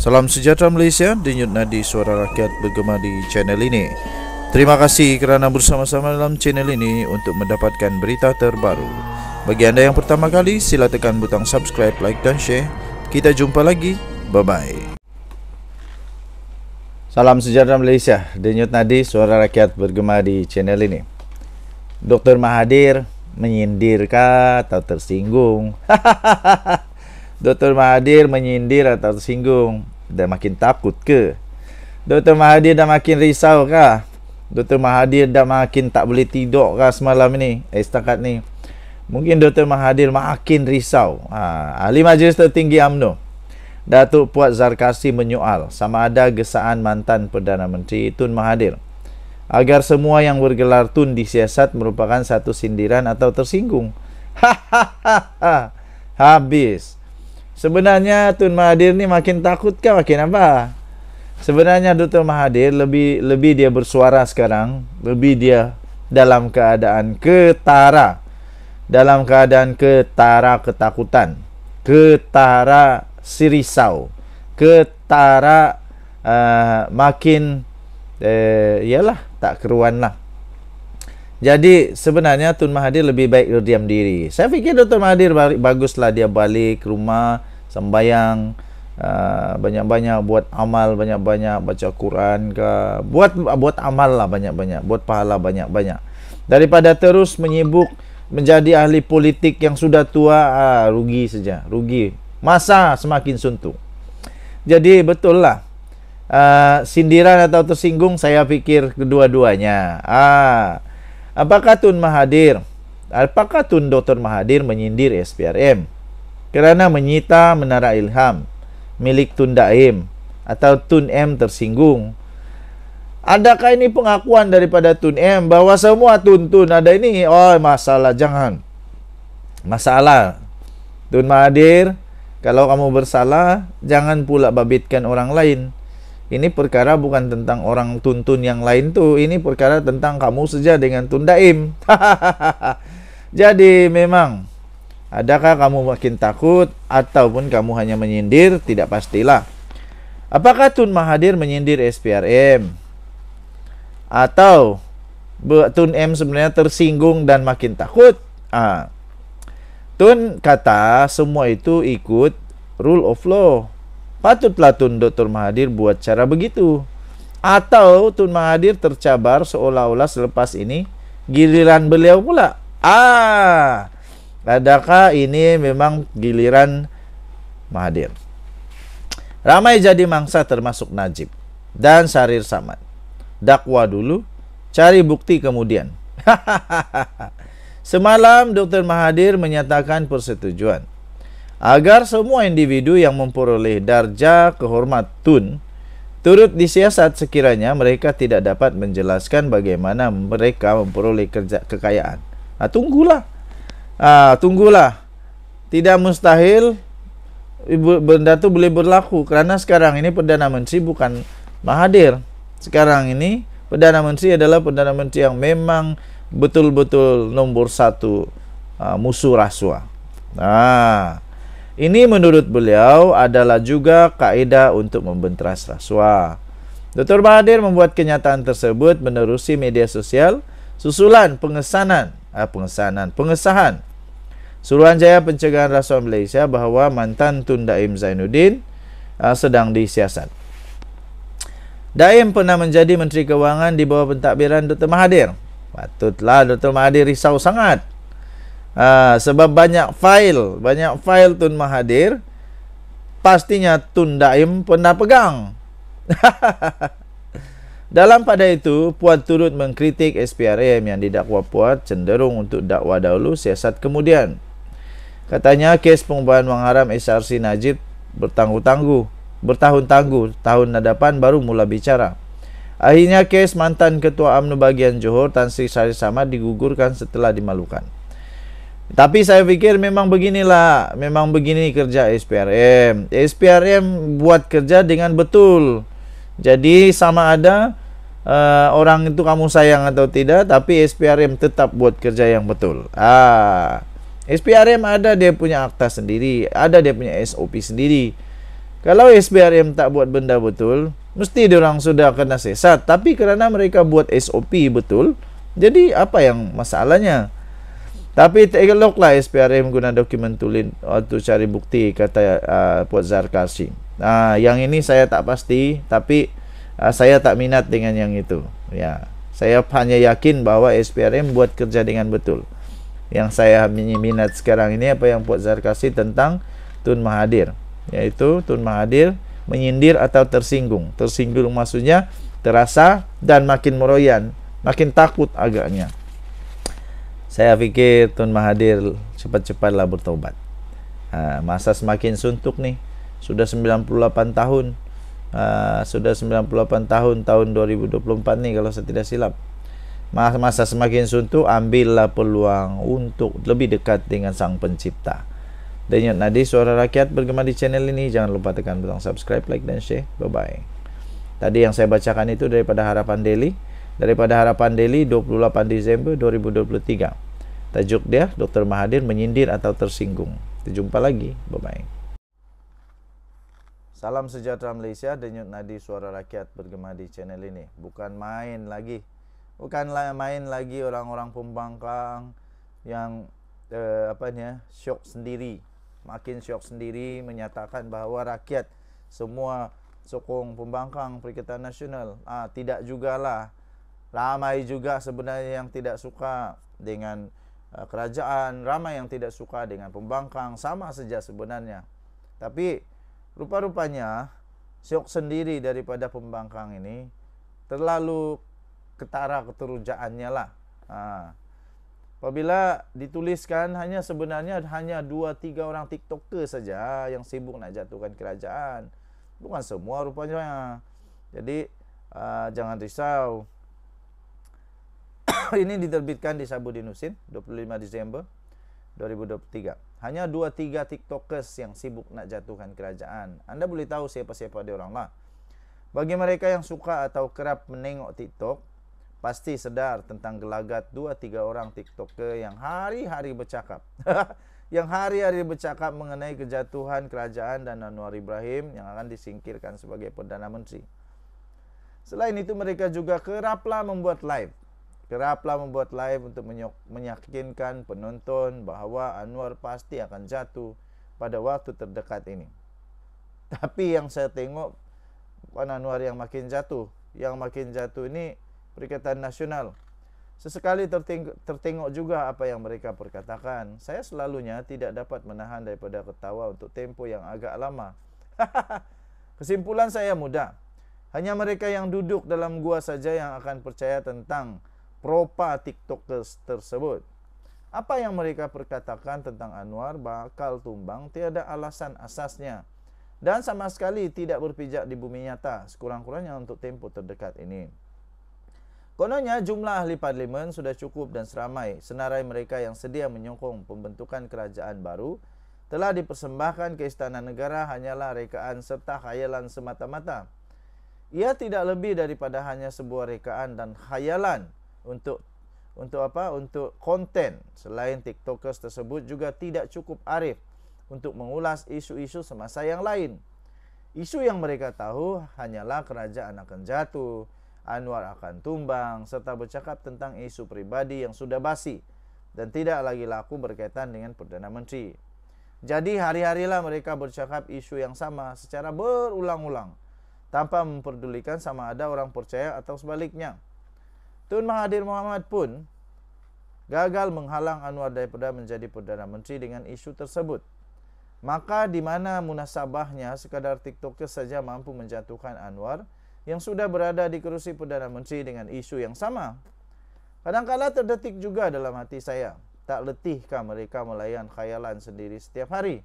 Salam sejahtera Malaysia, denyut nadi suara rakyat bergema di channel ini. Terima kasih kerana bersama-sama dalam channel ini untuk mendapatkan berita terbaru. Bagi anda yang pertama kali, sila tekan butang subscribe, like dan share. Kita jumpa lagi. Bye-bye. Salam sejahtera Malaysia, denyut nadi suara rakyat bergema di channel ini. Dr. Mahathir menyindirkah atau tersinggung? Hahaha. Dr. Mahathir menyindir atau tersinggung dan makin takut ke? Dr. Mahathir dah makin risau ke? Dr. Mahathir dah makin tak boleh tidur ke semalam ni? Eh setakat ni. Mungkin Dr. Mahathir makin risau. Ha, Ahli Majlis Tertinggi UMNO. Datuk Puat Zarkasi menyoal sama ada gesaan mantan Perdana Menteri Tun Mahathir agar semua yang bergelar Tun disiasat merupakan satu sindiran atau tersinggung. Ha ha ha ha. Habis. Sebenarnya Tun Mahadir ni makin takut ke makin apa? Sebenarnya Dr. Mahadir lebih lebih dia bersuara sekarang, lebih dia dalam keadaan ketara. Dalam keadaan ketara ketakutan. Ketara sirisau. Ketara uh, makin eh, yalah tak keruan lah. Jadi sebenarnya Tun Mahathir lebih baik berdiam diri. Saya fikir Dr. Mahathir baguslah dia balik ke rumah sembayang uh, banyak-banyak buat amal banyak-banyak baca Quran ke buat buat amal lah banyak-banyak buat pahala banyak-banyak daripada terus menyibuk menjadi ahli politik yang sudah tua uh, rugi saja rugi masa semakin suntuk jadi betul lah uh, sindiran atau tersinggung saya fikir kedua-duanya uh, apakah Tun Mahadir apakah Tun Dr Mahathir menyindir SPRM kerana menyita menara ilham milik Tun Daim atau Tun M tersinggung. Adakah ini pengakuan daripada Tun M bahawa semua tun-tun ada ini? Oh, masalah. Jangan. Masalah. Tun Mahadir kalau kamu bersalah, jangan pula babitkan orang lain. Ini perkara bukan tentang orang tun tun yang lain tu. Ini perkara tentang kamu saja dengan Tun Daim. Jadi memang Adakah kamu makin takut ataupun kamu hanya menyindir? Tidak pastilah. Apakah Tun Mahathir menyindir SPRM? Atau Tun M sebenarnya tersinggung dan makin takut? Ah. Tun kata semua itu ikut rule of law. Patutlah Tun Dr. Mahathir buat cara begitu. Atau Tun Mahathir tercabar seolah-olah selepas ini giliran beliau pula. Ah, Adakah ini memang giliran Mahadir? Ramai jadi mangsa termasuk Najib dan Syarir Samad. Dakwa dulu, cari bukti kemudian. Semalam Dr. Mahadir menyatakan persetujuan agar semua individu yang memperoleh darjah kehormat tun turut disiasat sekiranya mereka tidak dapat menjelaskan bagaimana mereka memperoleh kerja kekayaan. Nah, ha, tunggulah. Ah, tunggulah. Tidak mustahil benda itu boleh berlaku kerana sekarang ini perdana menteri bukan Mahadir. Sekarang ini perdana menteri adalah perdana menteri yang memang betul-betul nomor satu uh, musuh rasuah. Nah, ini menurut beliau adalah juga kaedah untuk membentras rasuah. Dr. Mahathir membuat kenyataan tersebut menerusi media sosial susulan pengesanan, uh, pengesanan, pengesahan Suruhanjaya Pencegahan Rasuah Malaysia bahawa mantan Tun Daim Zainuddin uh, sedang disiasat. Daim pernah menjadi Menteri Kewangan di bawah pentadbiran Dr. Mahathir. Patutlah Dr. Mahathir risau sangat. Uh, sebab banyak fail, banyak fail Tun Mahathir pastinya Tun Daim pernah pegang. Dalam pada itu, Puat turut mengkritik SPRM yang didakwa Puat cenderung untuk dakwa dahulu, siasat kemudian. Katanya kes pengubahan wang haram SRC Najib bertangguh-tangguh, bertahun-tangguh, tahun hadapan baru mula bicara. Akhirnya kes mantan ketua UMNO bagian Johor Tan Sri Syarif Samad digugurkan setelah dimalukan. Tapi saya fikir memang beginilah, memang begini kerja SPRM. SPRM buat kerja dengan betul. Jadi sama ada Uh, orang itu kamu sayang atau tidak tapi SPRM tetap buat kerja yang betul. Ah. SPRM ada dia punya akta sendiri, ada dia punya SOP sendiri. Kalau SPRM tak buat benda betul, mesti dia orang sudah kena sesat. Tapi kerana mereka buat SOP betul, jadi apa yang masalahnya? Tapi take a look lah SPRM guna dokumen tulis untuk uh, cari bukti kata uh, Puan Zarkasi. Nah, yang ini saya tak pasti, tapi uh, saya tak minat dengan yang itu. Ya, saya hanya yakin bahwa SPRM buat kerja dengan betul yang saya minat sekarang ini apa yang Puan Zahar kasih tentang Tun Mahadir, yaitu Tun Mahadir menyindir atau tersinggung tersinggung maksudnya terasa dan makin meroyan makin takut agaknya saya fikir Tun Mahadir cepat-cepatlah bertobat uh, ha, masa semakin suntuk nih sudah 98 tahun uh, sudah 98 tahun tahun 2024 nih kalau saya tidak silap masa semakin suntuk ambillah peluang untuk lebih dekat dengan sang pencipta dan ingat nadi suara rakyat bergema di channel ini jangan lupa tekan butang subscribe like dan share bye bye tadi yang saya bacakan itu daripada harapan daily daripada harapan daily 28 Disember 2023 tajuk dia Dr. Mahathir menyindir atau tersinggung kita jumpa lagi bye bye Salam sejahtera Malaysia, denyut nadi suara rakyat bergema di channel ini. Bukan main lagi bukan main lagi orang-orang pembangkang yang uh, apa ni eh, syok sendiri makin syok sendiri menyatakan bahawa rakyat semua sokong pembangkang Perikatan Nasional ah tidak lah, ramai juga sebenarnya yang tidak suka dengan uh, kerajaan ramai yang tidak suka dengan pembangkang sama saja sebenarnya tapi rupa-rupanya syok sendiri daripada pembangkang ini terlalu ketara keterujaannya lah. Ha. Apabila dituliskan hanya sebenarnya hanya dua tiga orang tiktoker saja yang sibuk nak jatuhkan kerajaan. Bukan semua rupanya. Jadi uh, jangan risau. Ini diterbitkan di Sabudin Husin 25 Disember 2023. Hanya dua tiga tiktokers yang sibuk nak jatuhkan kerajaan. Anda boleh tahu siapa-siapa diorang lah. Bagi mereka yang suka atau kerap menengok TikTok, pasti sedar tentang gelagat dua tiga orang TikToker yang hari-hari bercakap. yang hari-hari bercakap mengenai kejatuhan kerajaan dan Anwar Ibrahim yang akan disingkirkan sebagai Perdana Menteri. Selain itu mereka juga keraplah membuat live. Keraplah membuat live untuk meyakinkan penonton bahawa Anwar pasti akan jatuh pada waktu terdekat ini. Tapi yang saya tengok Puan Anwar yang makin jatuh. Yang makin jatuh ini Perikatan Nasional. Sesekali terteng tertengok juga apa yang mereka perkatakan. Saya selalunya tidak dapat menahan daripada ketawa untuk tempo yang agak lama. Kesimpulan saya mudah. Hanya mereka yang duduk dalam gua saja yang akan percaya tentang propa TikTokers tersebut. Apa yang mereka perkatakan tentang Anwar bakal tumbang tiada alasan asasnya. Dan sama sekali tidak berpijak di bumi nyata sekurang-kurangnya untuk tempo terdekat ini. Kononnya jumlah ahli parlimen sudah cukup dan seramai senarai mereka yang sedia menyokong pembentukan kerajaan baru telah dipersembahkan ke istana negara hanyalah rekaan serta khayalan semata-mata. Ia tidak lebih daripada hanya sebuah rekaan dan khayalan untuk untuk apa? Untuk konten selain TikTokers tersebut juga tidak cukup arif untuk mengulas isu-isu semasa yang lain. Isu yang mereka tahu hanyalah kerajaan akan jatuh, Anwar akan tumbang serta bercakap tentang isu pribadi yang sudah basi dan tidak lagi laku berkaitan dengan Perdana Menteri. Jadi hari-harilah mereka bercakap isu yang sama secara berulang-ulang tanpa memperdulikan sama ada orang percaya atau sebaliknya. Tun Mahathir Mohamad pun gagal menghalang Anwar daripada menjadi Perdana Menteri dengan isu tersebut. Maka di mana munasabahnya sekadar TikToker saja mampu menjatuhkan Anwar, yang sudah berada di kerusi Perdana Menteri dengan isu yang sama. Kadangkala terdetik juga dalam hati saya, tak letihkah mereka melayan khayalan sendiri setiap hari?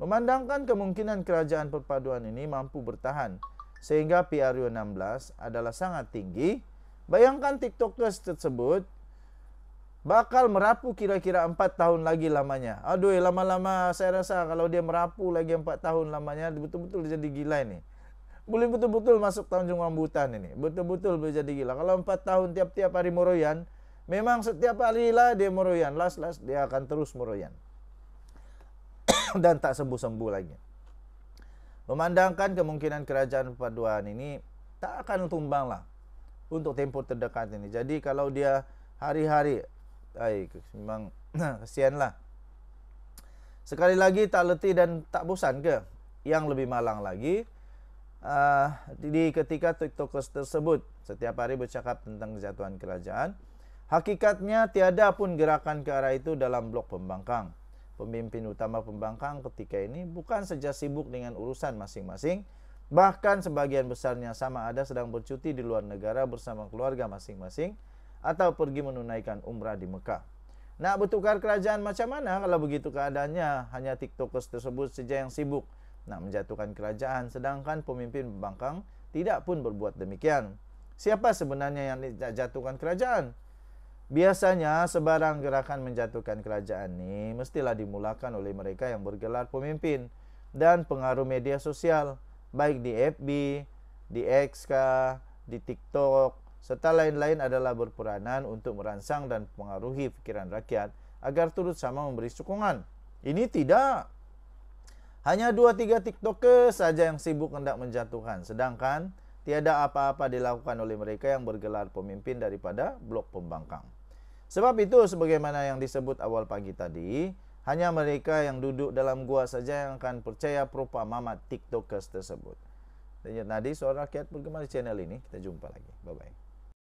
Memandangkan kemungkinan kerajaan perpaduan ini mampu bertahan sehingga PRU16 adalah sangat tinggi, bayangkan TikTokers tersebut bakal merapu kira-kira 4 tahun lagi lamanya. Aduh, eh, lama-lama saya rasa kalau dia merapu lagi 4 tahun lamanya, betul-betul jadi gila ini boleh betul-betul masuk Tanjung Rambutan ini. Betul-betul boleh jadi gila. Kalau empat tahun tiap-tiap hari meroyan, memang setiap hari lah dia meroyan. Last-last dia akan terus meroyan. Dan tak sembuh-sembuh lagi. Memandangkan kemungkinan kerajaan perpaduan ini tak akan tumbang lah untuk tempoh terdekat ini. Jadi kalau dia hari-hari, memang kesian lah. Sekali lagi tak letih dan tak bosan ke? Yang lebih malang lagi, uh, di ketika TikTokers tersebut setiap hari bercakap tentang kejatuhan kerajaan. Hakikatnya tiada pun gerakan ke arah itu dalam blok pembangkang. Pemimpin utama pembangkang ketika ini bukan saja sibuk dengan urusan masing-masing, bahkan sebagian besarnya sama ada sedang bercuti di luar negara bersama keluarga masing-masing atau pergi menunaikan umrah di Mekah. Nak bertukar kerajaan macam mana kalau begitu keadaannya hanya tiktokers tersebut saja yang sibuk nak menjatuhkan kerajaan sedangkan pemimpin pembangkang tidak pun berbuat demikian. Siapa sebenarnya yang nak jatuhkan kerajaan? Biasanya sebarang gerakan menjatuhkan kerajaan ini mestilah dimulakan oleh mereka yang bergelar pemimpin dan pengaruh media sosial baik di FB, di X, di TikTok serta lain-lain adalah berperanan untuk merangsang dan mempengaruhi fikiran rakyat agar turut sama memberi sokongan. Ini tidak hanya 2-3 Tiktokers saja yang sibuk hendak menjatuhkan. Sedangkan tiada apa-apa dilakukan oleh mereka yang bergelar pemimpin daripada blok pembangkang. Sebab itu sebagaimana yang disebut awal pagi tadi, hanya mereka yang duduk dalam gua saja yang akan percaya perupa mamat TikTokers tersebut. Dan tadi suara rakyat bergemar di channel ini. Kita jumpa lagi. Bye-bye.